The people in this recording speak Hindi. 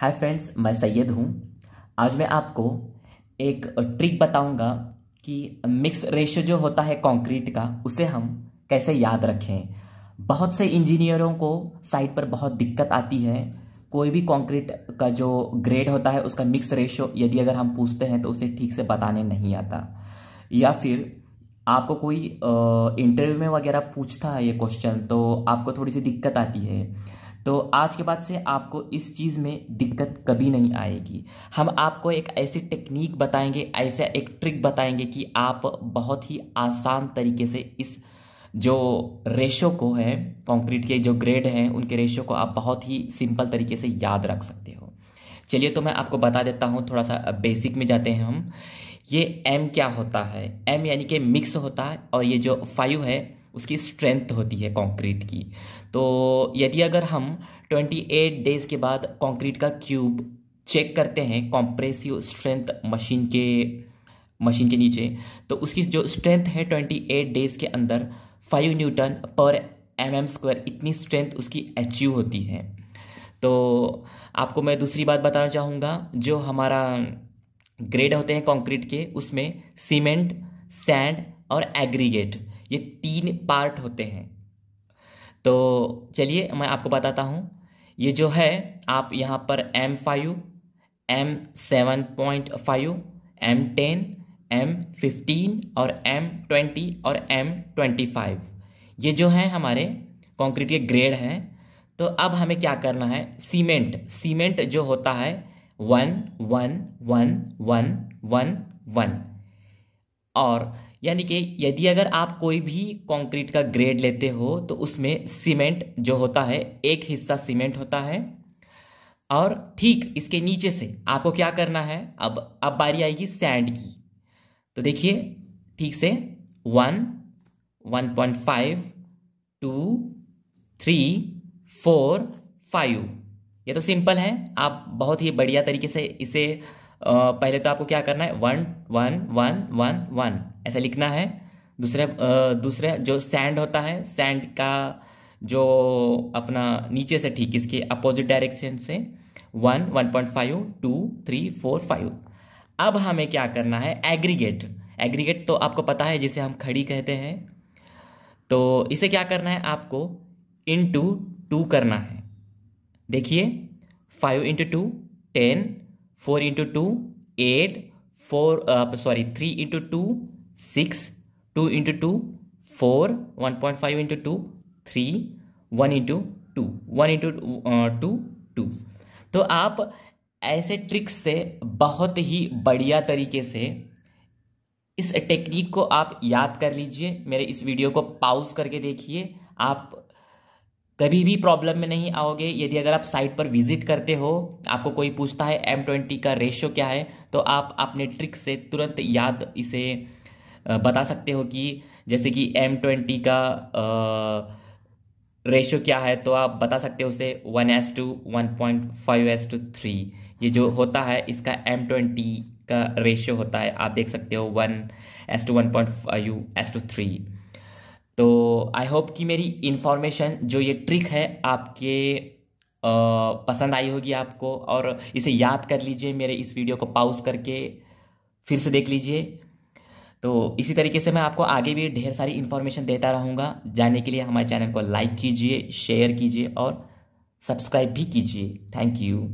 हाय फ्रेंड्स मैं सैयद हूँ आज मैं आपको एक ट्रिक बताऊंगा कि मिक्स रेशियो जो होता है कंक्रीट का उसे हम कैसे याद रखें बहुत से इंजीनियरों को साइट पर बहुत दिक्कत आती है कोई भी कंक्रीट का जो ग्रेड होता है उसका मिक्स रेशियो यदि अगर हम पूछते हैं तो उसे ठीक से बताने नहीं आता या फिर आपको कोई इंटरव्यू में वगैरह पूछता है ये क्वेश्चन तो आपको थोड़ी सी दिक्कत आती है तो आज के बाद से आपको इस चीज़ में दिक्कत कभी नहीं आएगी हम आपको एक ऐसी टेक्निक बताएंगे ऐसा एक ट्रिक बताएंगे कि आप बहुत ही आसान तरीके से इस जो रेशो को है कंक्रीट के जो ग्रेड हैं उनके रेशो को आप बहुत ही सिंपल तरीके से याद रख सकते हो चलिए तो मैं आपको बता देता हूँ थोड़ा सा बेसिक में जाते हैं हम ये एम क्या होता है एम यानी कि मिक्स होता है और ये जो फाइव है उसकी स्ट्रेंथ होती है कंक्रीट की तो यदि अगर हम 28 डेज के बाद कंक्रीट का क्यूब चेक करते हैं कॉम्प्रेसिव स्ट्रेंथ मशीन के मशीन के नीचे तो उसकी जो स्ट्रेंथ है 28 डेज के अंदर 5 newton per M M square इतनी स्ट्रेंथ उसकी अचीव होती है तो आपको मैं दूसरी बात बताना चाहूँगा जो हमारा ग्रेड होते हैं कंक्रीट के उसमें सीमेंट सैंड और एग्रीगेट ये तीन पार्ट होते हैं तो चलिए मैं आपको बताता हूँ ये जो है आप यहाँ पर M five M seven point five M ten M fifteen और एम ट्वेंटी और एम ट्वेंटी फाइव ये जो हैं हमारे कंक्रीट के ग्रेड हैं तो अब हमें क्या करना है सीमेंट सीमेंट जो होता है one one one one one one और यानी कि यदि अगर आप कोई भी कंक्रीट का ग्रेड लेते हो तो उसमें सीमेंट जो होता है एक हिस्सा सीमेंट होता है और ठीक इसके नीचे से आपको क्या करना है अब अब बारी आएगी सैंड की तो देखिए ठीक से one one point five two three four five ये तो सिंपल है आप बहुत ही बढ़िया तरीके से इसे पहले तो आपको क्या करना है one one one one one ऐसा लिखना है दूसरे दूसरे जो सैंड होता है सैंड का जो अपना नीचे से ठीक इसके अपोजिट डायरेक्शन से one one point five two three four five अब हमें क्या करना है एग्रीगेट एग्रीगेट तो आपको पता है जिसे हम खड़ी कहते हैं तो इसे क्या करना है आपको इन टू टू करना है देखिए five into two ten four into two eight four sorry three into two six two into two four one point five into two three one into two one into two two तो आप ऐसे ट्रिक्स से बहुत ही बढ़िया तरीके से इस टेक्निक को आप याद कर लीजिए मेरे इस वीडियो को पाउज करके देखिए आप कभी भी प्रॉब्लम में नहीं आओगे यदि अगर आप साइट पर विजिट करते हो आपको कोई पूछता है एम ट्वेंटी का रेशियो क्या है तो आप अपने ट्रिक से तुरंत याद इसे बता सकते हो कि जैसे कि एम ट्वेंटी का रेशियो क्या है तो आप बता सकते हो उसे one is to one point five is to three ये जो होता है इसका एम ट्वेंटी का रेशियो होता है आप देख सकते हो one is to one point five is to three तो आई होप कि मेरी इन्फॉर्मेशन जो ये ट्रिक है आपके पसंद आई होगी आपको और इसे याद कर लीजिए मेरे इस वीडियो को पाउज करके फिर से देख लीजिए तो इसी तरीके से मैं आपको आगे भी ढेर सारी इन्फॉर्मेशन देता रहूँगा जाने के लिए हमारे चैनल को लाइक कीजिए शेयर कीजिए और सब्सक्राइब भी कीजिए थैंक यू